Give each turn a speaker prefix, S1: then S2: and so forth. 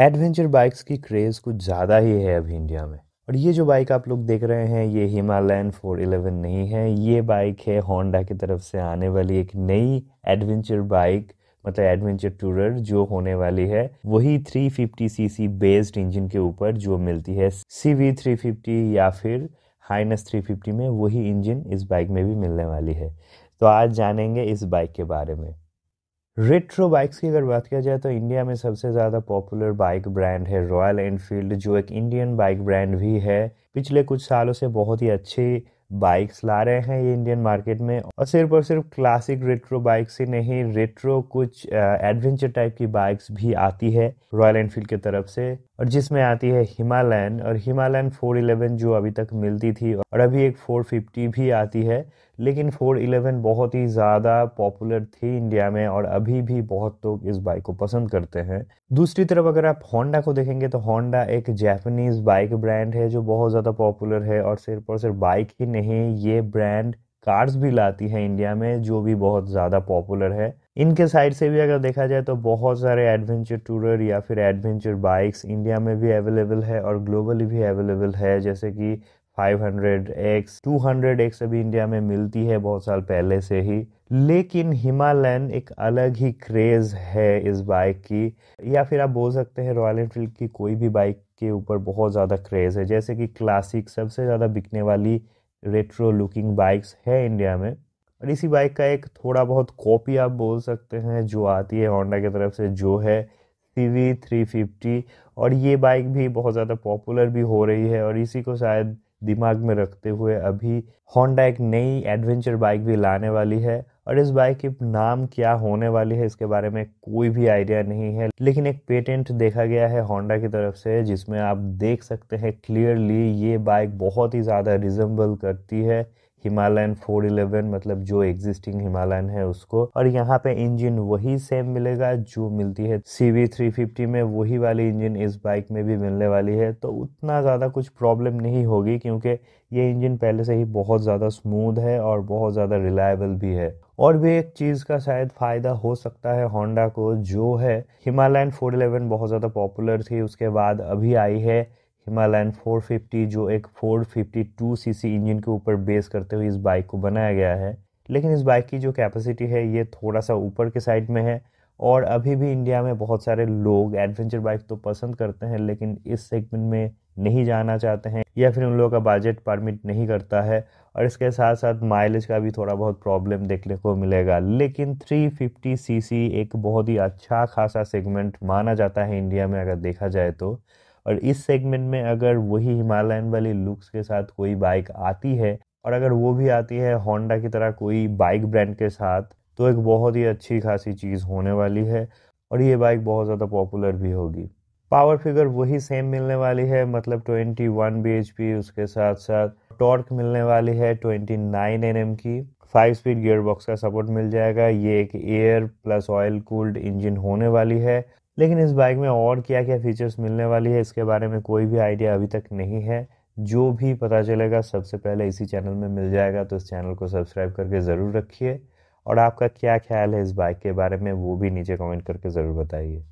S1: adventure bikes की craze कुछ ज़्यादा ही है अभी इंडिया में और ये जो बाइक आप लोग देख रहे हैं ये हिमालयन 411 नहीं है ये बाइक है होंडा की तरफ से आने वाली एक नई एडवेंचर बाइक मतलब एडवेंचर टूरर जो होने वाली है वही 350 सीसी बेस्ड इंजन के ऊपर जो मिलती है सी वी या फिर हाइनस 350 में वही इंजन इस बाइक में भी मिलने वाली है तो आज जानेंगे इस बाइक के बारे में रेट्रो बाइक्स की अगर बात किया जाए तो इंडिया में सबसे ज़्यादा पॉपुलर बाइक ब्रांड है रॉयल एनफील्ड जो एक इंडियन बाइक ब्रांड भी है पिछले कुछ सालों से बहुत ही अच्छी बाइक्स ला रहे हैं ये इंडियन मार्केट में और सिर्फ और सिर्फ क्लासिक रेट्रो बाइक्स ही नहीं रेट्रो कुछ एडवेंचर टाइप की बाइक्स भी आती है रॉयल एनफील्ड की तरफ से और जिसमें आती है हिमालयन और हिमालयन 411 जो अभी तक मिलती थी और अभी एक 450 भी आती है लेकिन 411 बहुत ही ज़्यादा पॉपुलर थी इंडिया में और अभी भी बहुत लोग तो इस बाइक को पसंद करते हैं दूसरी तरफ अगर आप होंडा को देखेंगे तो होंडा एक जैपनीज़ बाइक ब्रांड है जो बहुत ज़्यादा पॉपुलर है और सिर्फ और सिर्फ बाइक ही नहीं ये ब्रांड कार्स भी लाती है इंडिया में जो भी बहुत ज़्यादा पॉपुलर है इनके साइड से भी अगर देखा जाए तो बहुत सारे एडवेंचर टूरर या फिर एडवेंचर बाइक्स इंडिया में भी अवेलेबल है और ग्लोबली भी अवेलेबल है जैसे कि 500x, 200x अभी इंडिया में मिलती है बहुत साल पहले से ही लेकिन हिमालयन एक अलग ही क्रेज़ है इस बाइक की या फिर आप बोल सकते हैं रॉयल एनफील्ड की कोई भी बाइक के ऊपर बहुत ज़्यादा क्रेज़ है जैसे कि क्लासिक सबसे ज़्यादा बिकने वाली रेट्रो लुकिंग बाइक्स है इंडिया में और इसी बाइक का एक थोड़ा बहुत कॉपी आप बोल सकते हैं जो आती है होंडा की तरफ से जो है सी वी थ्री फिफ्टी और ये बाइक भी बहुत ज़्यादा पॉपुलर भी हो रही है और इसी को शायद दिमाग में रखते हुए अभी होंडा एक नई एडवेंचर बाइक भी लाने वाली है और इस बाइक की नाम क्या होने वाली है इसके बारे में कोई भी आइडिया नहीं है लेकिन एक पेटेंट देखा गया है होंडा की तरफ से जिसमें आप देख सकते हैं क्लियरली ये बाइक बहुत ही ज़्यादा रिजम्बल करती है हिमालयन 411 मतलब जो एग्जिस्टिंग हिमालयन है उसको और यहाँ पे इंजन वही सेम मिलेगा जो मिलती है सी वी थ्री फिफ्टी में वही वाली इंजन इस बाइक में भी मिलने वाली है तो उतना ज़्यादा कुछ प्रॉब्लम नहीं होगी क्योंकि ये इंजन पहले से ही बहुत ज़्यादा स्मूथ है और बहुत ज़्यादा रिलायबल भी है और भी एक चीज़ का शायद फ़ायदा हो सकता है होंडा को जो है हिमालयन 411 बहुत ज़्यादा पॉपुलर थी उसके बाद अभी आई है हिमालयन 450 जो एक 452 सीसी इंजन के ऊपर बेस करते हुए इस बाइक को बनाया गया है लेकिन इस बाइक की जो कैपेसिटी है ये थोड़ा सा ऊपर के साइड में है और अभी भी इंडिया में बहुत सारे लोग एडवेंचर बाइक तो पसंद करते हैं लेकिन इस सेगमेंट में नहीं जाना चाहते हैं या फिर उन लोगों का बजट परमिट नहीं करता है और इसके साथ साथ माइलेज का भी थोड़ा बहुत प्रॉब्लम देखने को मिलेगा लेकिन 350 सीसी एक बहुत ही अच्छा खासा सेगमेंट माना जाता है इंडिया में अगर देखा जाए तो और इस सेगमेंट में अगर वही हिमालयन वाली लुक्स के साथ कोई बाइक आती है और अगर वो भी आती है होंडा की तरह कोई बाइक ब्रांड के साथ तो एक बहुत ही अच्छी खासी चीज़ होने वाली है और ये बाइक बहुत ज़्यादा पॉपुलर भी होगी पावर फिगर वही सेम मिलने वाली है मतलब 21 वन बी उसके साथ साथ टॉर्क मिलने वाली है 29 नाइन एन एम की फाइव स्पीड बॉक्स का सपोर्ट मिल जाएगा ये एक air plus oil cooled engine होने वाली है लेकिन इस बाइक में और क्या क्या फीचर्स मिलने वाली है इसके बारे में कोई भी आइडिया अभी तक नहीं है जो भी पता चलेगा सबसे पहले इसी चैनल में मिल जाएगा तो इस चैनल को सब्सक्राइब करके ज़रूर रखिए और आपका क्या ख्याल है इस बाइक के बारे में वो भी नीचे कमेंट करके ज़रूर बताइए